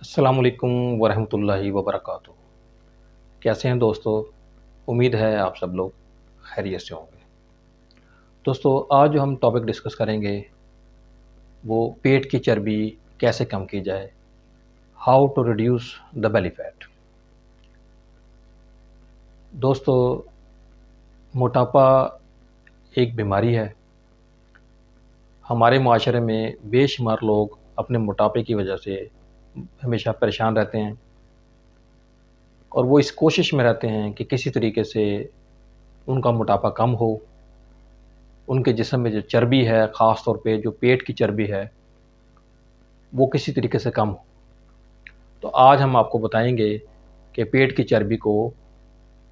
अल्लाम वालेकुम वबरक कैसे हैं दोस्तों उम्मीद है आप सब लोग खैरियत से होंगे दोस्तों आज जो हम टॉपिक डिस्कस करेंगे वो पेट की चर्बी कैसे कम की जाए how to reduce the belly fat दोस्तों मोटापा एक बीमारी है हमारे माशरे में बेशुमार लोग अपने मोटापे की वजह से हमेशा परेशान रहते हैं और वो इस कोशिश में रहते हैं कि किसी तरीके से उनका मोटापा कम हो उनके जिसम में जो चर्बी है ख़ास तौर पे जो पेट की चर्बी है वो किसी तरीके से कम हो तो आज हम आपको बताएंगे कि पेट की चर्बी को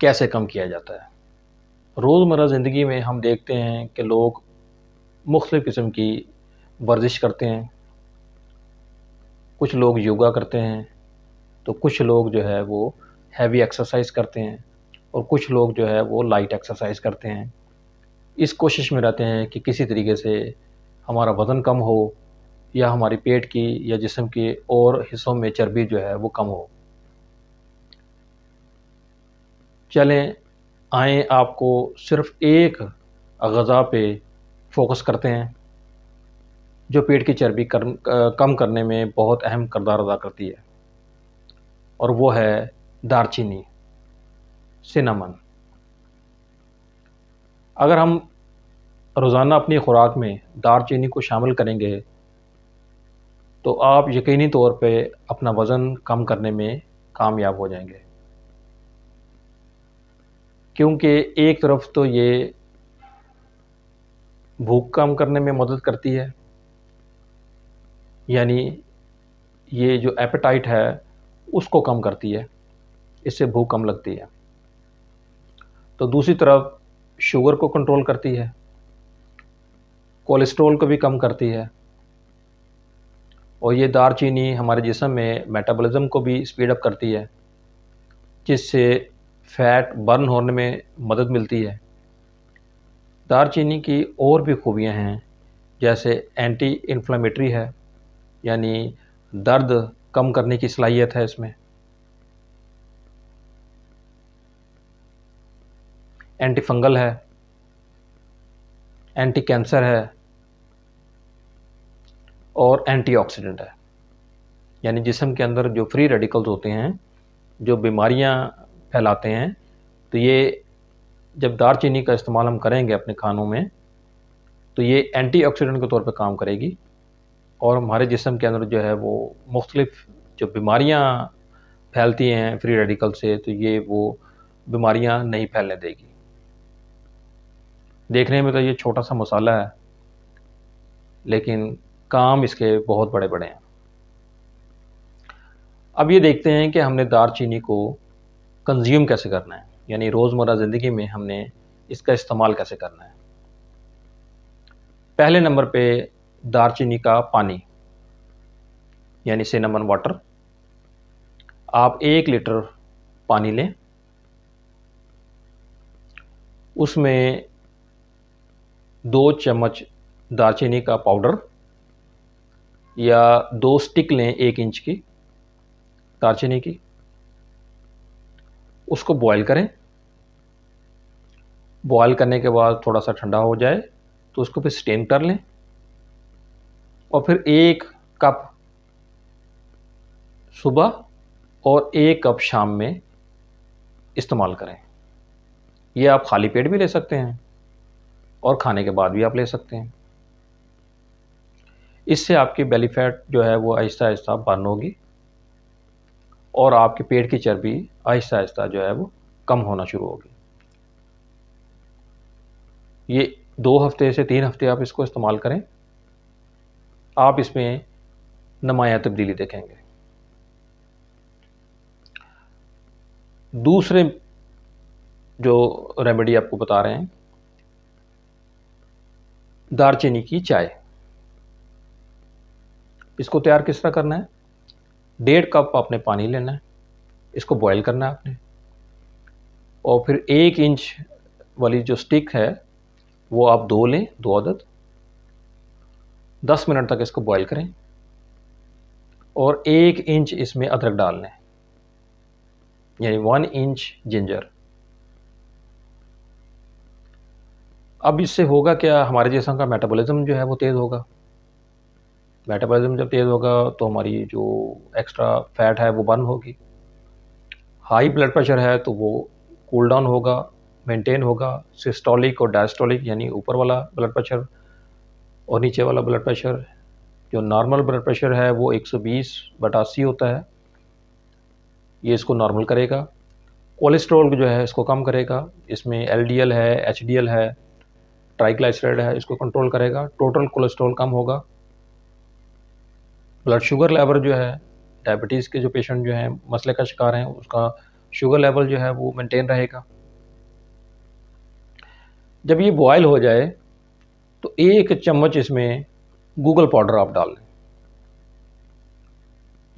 कैसे कम किया जाता है रोज़मर्रा ज़िंदगी में हम देखते हैं कि लोग मुख्तलिफ़ किस्म की वर्जिश करते हैं कुछ लोग योगा करते हैं तो कुछ लोग जो है वो हैवी एक्सरसाइज करते हैं और कुछ लोग जो है वो लाइट एक्सरसाइज करते हैं इस कोशिश में रहते हैं कि किसी तरीके से हमारा वज़न कम हो या हमारी पेट की या जिसम के और हिस्सों में चर्बी जो है वो कम हो चलें आए आपको सिर्फ एक गज़ा पे फोकस करते हैं जो पेट की चर्बी कर, कम करने में बहुत अहम करदार अदा करती है और वो है दारचीनी सिनेमन अगर हम रोज़ाना अपनी खुराक में दारचीनी को शामिल करेंगे तो आप यकीनी तौर पे अपना वज़न कम करने में कामयाब हो जाएंगे क्योंकि एक तरफ तो ये भूख कम करने में मदद करती है यानी ये जो एपेटाइट है उसको कम करती है इससे भूख कम लगती है तो दूसरी तरफ शुगर को कंट्रोल करती है कोलेस्ट्रोल को भी कम करती है और ये दारचीनी हमारे जिसम में मेटाबॉलिज्म को भी स्पीड अप करती है जिससे फैट बर्न होने में मदद मिलती है दारचीनी की और भी खूबियाँ हैं जैसे एंटी इन्फ्लेमेटरी है यानी दर्द कम करने की सलाहियत है इसमें एंटी फंगल है एंटी कैंसर है और एंटीऑक्सीडेंट है यानी जिसम के अंदर जो फ्री रेडिकल्स होते हैं जो बीमारियां फैलाते हैं तो ये जब दारचीनी का इस्तेमाल हम करेंगे अपने खानों में तो ये एंटीऑक्सीडेंट के तौर पे काम करेगी और हमारे जिसम के अंदर जो है वो मुख्तलिफ जो बीमारियाँ फैलती हैं फ्री रेडिकल से तो ये वो बीमारियाँ नहीं फैलने देगी देखने में तो ये छोटा सा मसाला है लेकिन काम इसके बहुत बड़े बड़े हैं अब ये देखते हैं कि हमने दार चीनी को कंज्यूम कैसे करना है यानी रोज़मर्रा ज़िंदगी में हमने इसका इस्तेमाल कैसे करना है पहले नंबर पे दारचीनी का पानी यानी सिनेमन वाटर आप एक लीटर पानी लें उसमें दो चम्मच दारचीनी का पाउडर या दो स्टिक लें एक इंच की दारचीनी की उसको बॉईल करें बॉईल करने के बाद थोड़ा सा ठंडा हो जाए तो उसको फिर स्टेम कर लें और फिर एक कप सुबह और एक कप शाम में इस्तेमाल करें यह आप खाली पेट भी ले सकते हैं और खाने के बाद भी आप ले सकते हैं इससे आपकी बेली फैट जो है वो आहिस्ता आहिस्ता बर्न होगी और आपके पेट की चर्बी आहिस्ता आहिस्ता जो है वो कम होना शुरू होगी ये दो हफ्ते से तीन हफ्ते आप इसको इस्तेमाल करें आप इसमें नमाया तब्दीली देखेंगे दूसरे जो रेमेडी आपको बता रहे हैं दारचीनी की चाय इसको तैयार किस तरह करना है डेढ़ कप आपने पानी लेना है इसको बॉईल करना है आपने और फिर एक इंच वाली जो स्टिक है वो आप दो लें दो आदत दस मिनट तक इसको बॉईल करें और एक इंच इसमें अदरक डाल लें यानी वन इंच जिंजर अब इससे होगा क्या हमारे जिसम का मेटाबॉलिज्म जो है वो तेज़ होगा मेटाबॉलिज्म जब तेज़ होगा तो हमारी जो एक्स्ट्रा फैट है वो बर्न होगी हाई ब्लड प्रेशर है तो वो कूल डाउन होगा मेंटेन होगा सिस्टोलिक और डायस्टोलिक यानी ऊपर वाला ब्लड प्रेशर और नीचे वाला ब्लड प्रेशर जो नॉर्मल ब्लड प्रेशर है वो 120 सौ अस्सी होता है ये इसको नॉर्मल करेगा कोलेस्ट्रॉल जो है इसको कम करेगा इसमें एलडीएल है एचडीएल है ट्राइग्लाइसराइड है इसको कंट्रोल करेगा टोटल कोलेस्ट्रॉल कम होगा ब्लड शुगर लेवल जो है डायबिटीज़ के जो पेशेंट जो हैं मसले का शिकार हैं उसका शुगर लेवल जो है वो मेंटेन रहेगा जब ये बॉयल हो जाए तो एक चम्मच इसमें गूगल पाउडर आप डाल लें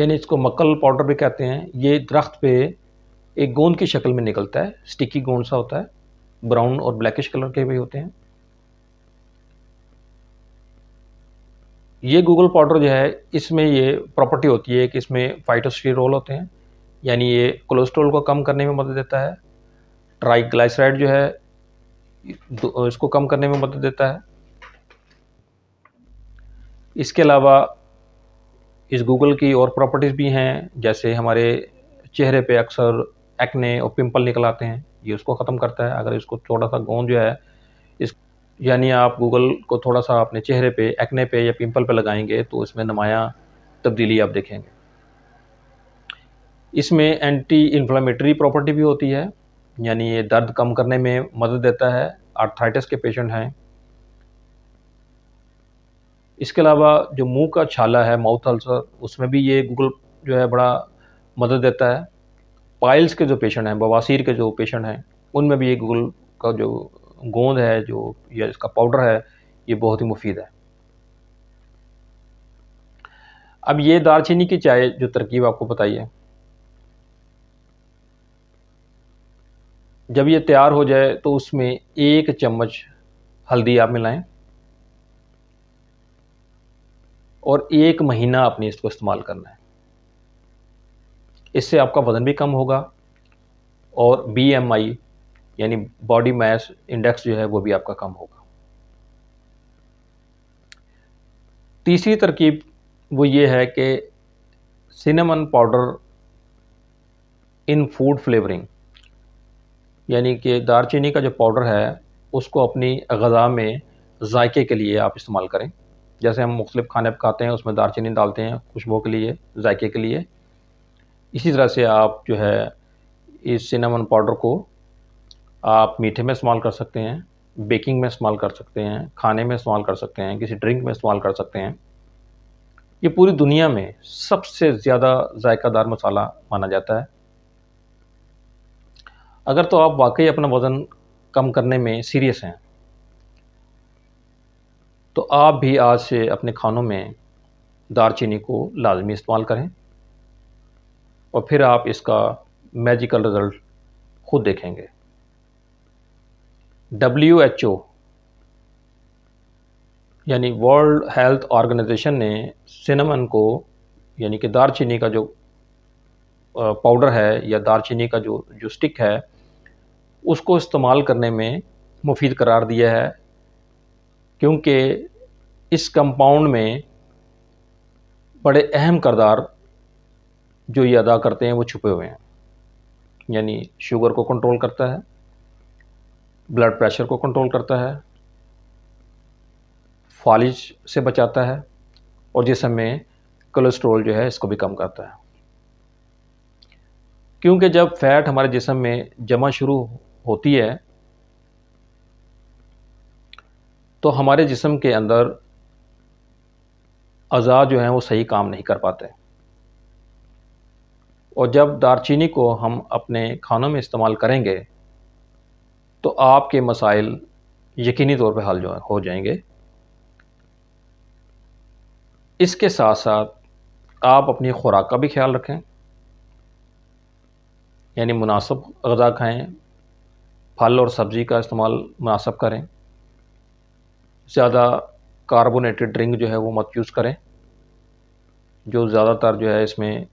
यानी इसको मक्कल पाउडर भी कहते हैं ये दरख्त पे एक गोंद की शक्ल में निकलता है स्टिकी गोंद सा होता है ब्राउन और ब्लैकिश कलर के भी होते हैं ये गूगल पाउडर जो है इसमें ये प्रॉपर्टी होती है कि इसमें रोल होते हैं यानी ये कोलेस्ट्रोल को कम करने में मदद देता है ट्राइग्लाइसराइड जो है इसको कम करने में मदद देता है इसके अलावा इस गूगल की और प्रॉपर्टीज़ भी हैं जैसे हमारे चेहरे पे अक्सर एक्ने और पिंपल निकल आते हैं ये उसको ख़त्म करता है अगर इसको थोड़ा सा गोंद जो है इस यानी आप गूगल को थोड़ा सा अपने चेहरे पे एक्ने पे या पिंपल पे लगाएंगे तो इसमें नमाया तब्दीली आप देखेंगे इसमें एंटी इन्फ्लामेटरी प्रॉपर्टी भी होती है यानी ये दर्द कम करने में मदद देता है आर्थराइटिस के पेशेंट हैं इसके अलावा जो मुंह का छाला है माउथ अल्सर उसमें भी ये गूगल जो है बड़ा मदद देता है पाइल्स के जो पेशेंट हैं बवासीर के जो पेशेंट हैं उनमें भी ये गूगल का जो गोंद है जो या इसका पाउडर है ये बहुत ही मुफीद है अब ये दालचीनी की चाय जो तरकीब आपको बताइए जब ये तैयार हो जाए तो उसमें एक चम्मच हल्दी आप मिलाएं और एक महीना आपने इसको इस्तेमाल करना है इससे आपका वज़न भी कम होगा और बी एम आई यानी बॉडी मास इंडेक्स जो है वो भी आपका कम होगा तीसरी तरकीब वो ये है कि cinnamon powder in food flavouring यानी कि दारचीनी का जो पाउडर है उसको अपनी गज़ा में जायके के लिए आप इस्तेमाल करें जैसे हम मुख्तलिफ खाने पकाते हैं उसमें दारचीनी डालते हैं खुशबू के लिए जायके के लिए इसी तरह से आप जो है इस सिनेमन पाउडर को आप मीठे में इस्तेमाल कर सकते हैं बेकिंग में इस्तेमाल कर सकते हैं खाने में इस्तेमाल कर सकते हैं किसी ड्रिंक में इस्तेमाल कर सकते हैं ये पूरी दुनिया में सबसे ज़्यादा जायकादार मसाला माना जाता है अगर तो आप वाकई अपना वज़न कम करने में सीरियस हैं तो आप भी आज से अपने खानों में दारचीनी को लाजमी इस्तेमाल करें और फिर आप इसका मैजिकल रिज़ल्ट खुद देखेंगे डब्ल्यू एच ओ यानी वर्ल्ड हेल्थ ऑर्गेनाइजेशन ने सिनेमन को यानी कि दारचीनी का जो पाउडर है या दारचीनी का जो जो स्टिक है उसको इस्तेमाल करने में मुफीद करार दिया है क्योंकि इस कंपाउंड में बड़े अहम करदार जो ये अदा करते हैं वो छुपे हुए हैं यानी शुगर को कंट्रोल करता है ब्लड प्रेशर को कंट्रोल करता है फालिज से बचाता है और जिसम में कोलेस्ट्रोल जो है इसको भी कम करता है क्योंकि जब फैट हमारे जिसम में जमा शुरू होती है तो हमारे जिसम के अंदर अज़ा जो हैं वो सही काम नहीं कर पाते और जब दारचीनी को हम अपने खानों में इस्तेमाल करेंगे तो आपके मसाइल यकीनी तौर पे हल जो हो जाएंगे इसके साथ साथ आप अपनी खुराक का भी ख्याल रखें यानी मुनासब गज़ा खाएं फल और सब्ज़ी का इस्तेमाल मुनासब करें ज़्यादा कार्बोनेटेड ड्रिंक जो है वो मत यूज़ करें जो ज़्यादातर जो है इसमें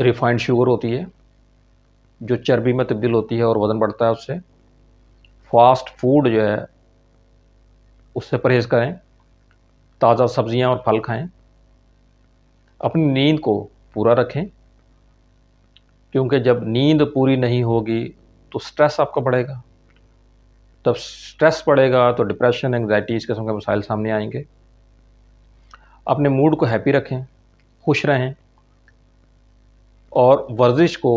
रिफाइंड शुगर होती है जो चर्बी में तब्दील होती है और वज़न बढ़ता है उससे फास्ट फूड जो है उससे परहेज़ करें ताज़ा सब्ज़ियाँ और फल खाएं अपनी नींद को पूरा रखें क्योंकि जब नींद पूरी नहीं होगी तो स्ट्रेस आपका बढ़ेगा तब स्ट्रेस पड़ेगा तो डिप्रेशन एंगजाइटी इस किस्म के मसाइल सामने आएंगे अपने मूड को हैप्पी रखें खुश रहें और वर्जिश को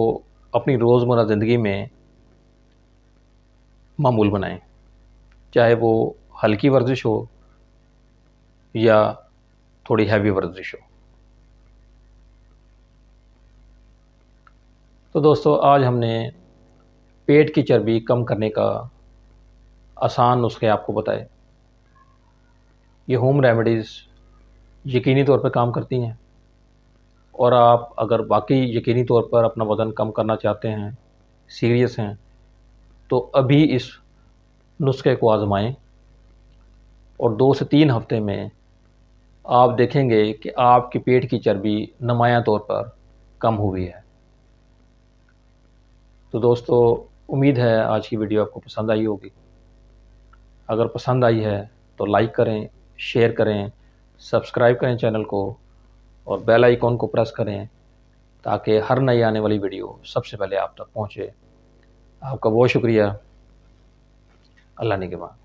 अपनी रोज़मर्रा ज़िंदगी में मामूल बनाएं चाहे वो हल्की वर्जिश हो या थोड़ी हैवी वर्जिश हो तो दोस्तों आज हमने पेट की चर्बी कम करने का आसान नुस्खे आपको बताए ये होम रेमेडीज़ यकीनी तौर पर काम करती हैं और आप अगर बाकी यकीनी तौर पर अपना वज़न कम करना चाहते हैं सीरियस हैं तो अभी इस नुस्खे को आज़माएं और दो से तीन हफ्ते में आप देखेंगे कि आपके पेट की चर्बी नमाया तौर पर कम हुई है तो दोस्तों उम्मीद है आज की वीडियो आपको पसंद आई होगी अगर पसंद आई है तो लाइक करें शेयर करें सब्सक्राइब करें चैनल को और बेल आइकॉन को प्रेस करें ताकि हर नई आने वाली वीडियो सबसे पहले आप तक पहुंचे आपका बहुत शुक्रिया अल्लाह ने के बाद